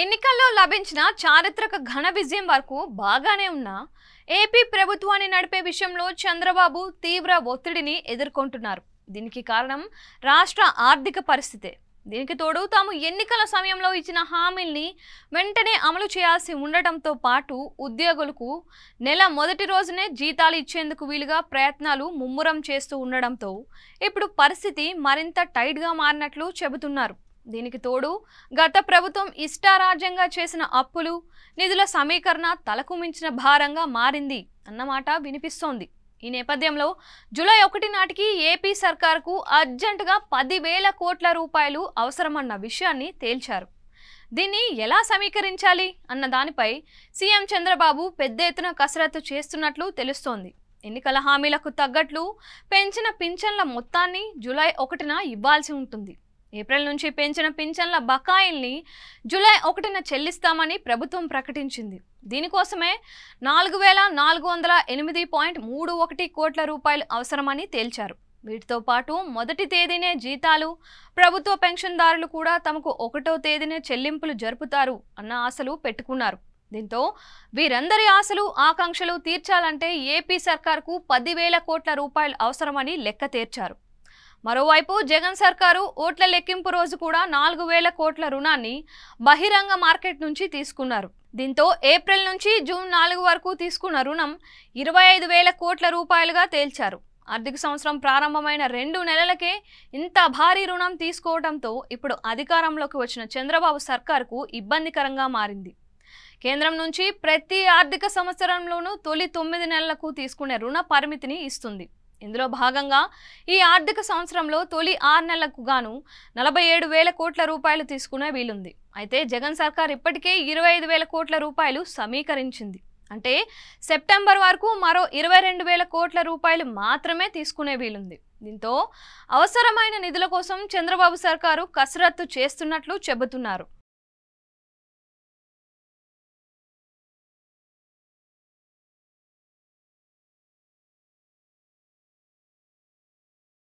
ఎన్నికల్లో లభించిన చారిత్రక ఘన విజయం వరకు బాగానే ఉన్నా ఏపీ ప్రభుత్వాన్ని నడిపే విషయంలో చంద్రబాబు తీవ్ర ఒత్తిడిని ఎదుర్కొంటున్నారు దీనికి కారణం రాష్ట్ర ఆర్థిక పరిస్థితే దీనికి తోడు తాము ఎన్నికల సమయంలో ఇచ్చిన హామీల్ని వెంటనే అమలు చేయాల్సి ఉండటంతో పాటు ఉద్యోగులకు నెల మొదటి రోజునే జీతాలు ఇచ్చేందుకు వీలుగా ప్రయత్నాలు ముమ్మురం చేస్తూ ఉండడంతో ఇప్పుడు పరిస్థితి మరింత టైట్గా మారినట్లు చెబుతున్నారు దీనికి తోడు గత ప్రభుత్వం ఇష్టారాజ్యంగా చేసిన అప్పులు నిధుల సమీకరణ తలకు మించిన భారంగా మారింది అన్నమాట వినిపిస్తోంది ఈ నేపథ్యంలో జూలై ఒకటి నాటికి ఏపీ సర్కార్కు అర్జెంటుగా పదివేల కోట్ల రూపాయలు అవసరమన్న విషయాన్ని తేల్చారు దీన్ని ఎలా సమీకరించాలి అన్న దానిపై సీఎం చంద్రబాబు పెద్ద ఎత్తున కసరత్తు చేస్తున్నట్లు తెలుస్తోంది ఎన్నికల హామీలకు తగ్గట్లు పెంచిన పింఛన్ల మొత్తాన్ని జూలై ఒకటిన ఇవ్వాల్సి ఉంటుంది ఏప్రిల్ నుంచి పెంచిన పింఛన్ల బకాయిల్ని జూలై ఒకటిన చెల్లిస్తామని ప్రభుత్వం ప్రకటించింది దీనికోసమే నాలుగు వేల నాలుగు వందల ఎనిమిది పాయింట్ మూడు ఒకటి కోట్ల రూపాయలు అవసరమని తేల్చారు వీటితో పాటు మొదటి తేదీనే జీతాలు ప్రభుత్వ పెన్షన్దారులు కూడా తమకు ఒకటో తేదీనే చెల్లింపులు జరుపుతారు అన్న ఆశలు పెట్టుకున్నారు దీంతో వీరందరి ఆశలు ఆకాంక్షలు తీర్చాలంటే ఏపీ సర్కార్కు పదివేల కోట్ల రూపాయలు అవసరమని లెక్క తీర్చారు మరోవైపు జగన్ సర్కారు ఓట్ల లెక్కింపు రోజు కూడా నాలుగు వేల కోట్ల రుణాన్ని బహిరంగ మార్కెట్ నుంచి తీసుకున్నారు దీంతో ఏప్రిల్ నుంచి జూన్ నాలుగు వరకు తీసుకున్న రుణం ఇరవై ఐదు వేల కోట్ల రూపాయలుగా తేల్చారు ఆర్థిక సంవత్సరం ప్రారంభమైన రెండు నెలలకే ఇంత భారీ రుణం తీసుకోవడంతో ఇప్పుడు అధికారంలోకి వచ్చిన చంద్రబాబు సర్కార్కు ఇబ్బందికరంగా మారింది కేంద్రం నుంచి ప్రతి ఆర్థిక సంవత్సరంలోనూ తొలి తొమ్మిది నెలలకు తీసుకునే రుణ పరిమితిని ఇస్తుంది ఇందులో భాగంగా ఈ ఆర్థిక సంవత్సరంలో తొలి ఆరు నెలలకు గాను నలభై ఏడు వేల కోట్ల రూపాయలు తీసుకునే వీలుంది అయితే జగన్ సర్కార్ ఇప్పటికే ఇరవై ఐదు వేల కోట్ల రూపాయలు సమీకరించింది అంటే సెప్టెంబర్ వరకు మరో ఇరవై రెండు వేల కోట్ల రూపాయలు మాత్రమే తీసుకునే వీలుంది దీంతో అవసరమైన నిధుల కోసం చంద్రబాబు సర్కారు కసరత్తు చేస్తున్నట్లు చెబుతున్నారు